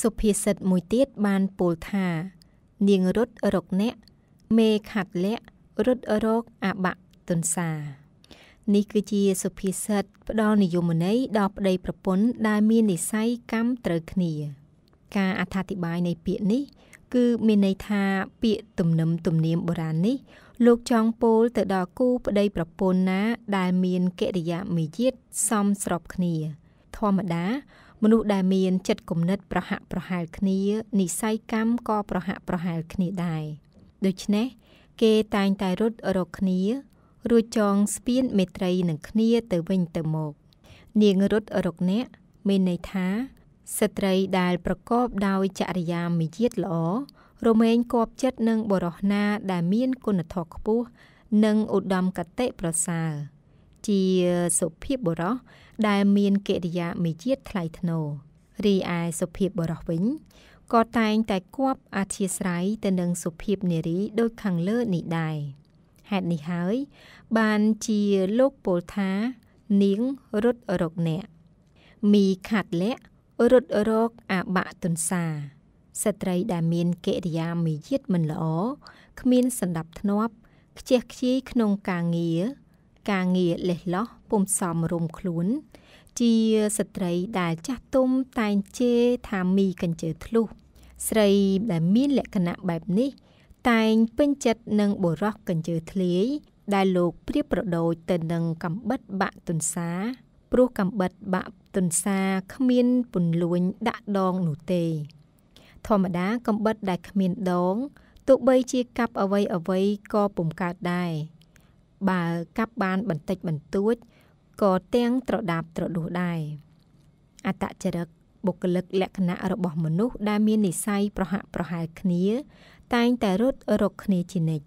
សុភាសិតមួយទៀតបានពោលថានាងរត់រកអ្នកមេខាត់លាក់រត់រកអាបាក់ទុនសា នេះគឺជាសុភាសិតផ្ដល់និយមន័យដល់ប្តីប្រពន្ធដែលមាននិស័យកម្មត្រូវគ្នា ការអត្ថាធិប្បាយនៃពាក្យនេះគឺមានន័យថាពាក្យទំនឹមទំនៀមបុរាណនេះ លោកចង់ពោលទៅដល់គូប្តីប្រពន្ធណាដែលមានកិរិយាមារយាទសមស្របគ្នាធម្មតាមនុស្សដែលមានចិត្តគំនិតប្រហាក់ប្រហែលគ្នានិស័យកម្មក៏ប្រហាក់ប្រហែលគ្នាដែរដូច្នេះគេតែងតែរត់រកគ្នា រួចចងស្ពានមេត្រីនឹងគ្នាទៅវិញទៅមកនាងរត់រកអ្នកមានន័យថាស្ត្រីដែលប្រកបដោយចរិយាមាយាទល្អរមែងគប់ចិត្តនឹងបរោះណាដែលមានគុណធម៌ខ្ពស់និងឧត្តមគតិប្រសើរជាសុភាពបុរោះដែលមានកិរិយាមីជាតិថ្លៃថ្នូររីឯសុភាពបរោះវិញក៏តែងតែគប់អធិស្ស្រ័យទៅនឹងសុភាពនារីដូចខាងលើនេះដែរហេតុនេះហើយបានជាលោកពលថានាងរត់រកអ្នកមីខាត់លៈរត់រកអាបៈទុនសាស្ត្រីដែលមានកិរិយាមាយាទមិនល្អគ្មានសន្តាប់ធ្នាប់ខ្ជះខ្ជាយក្នុងការងារការងារលេះលោះពុំសមរម្យខ្លួនជាស្ត្រីដែលចាស់ទុំតែងជេរថាមីកញ្ជើធ្លុះស្រីដែលមានលក្ខណៈបែបនេះតែងពេញចិត្តនឹងបុរសកញ្ជើធ្លាយដែលលោកប្រៀបប្រដូចទៅនឹងកំបិតបាក់ទុនសា ព្រោះកំបិតបាក់ទុនសាគ្មានពន្លួញដាក់ដងនោះទេ ធម្មតាកំបិតដែលគ្មានដង ទោះបីជាកាប់អ្វីអ្វីក៏ពុំកើតដែរបើកាប់បានបន្តិចបន្តួចក៏ទាំងត្រដាបត្រដួសដែរអតចរិតបុគ្គលិកលក្ខណៈរបស់មនុស្សដែលមាននិស្ស័យប្រហាក់ប្រហែលគ្នាតែងតែរត់រកគ្នាជានិច្ច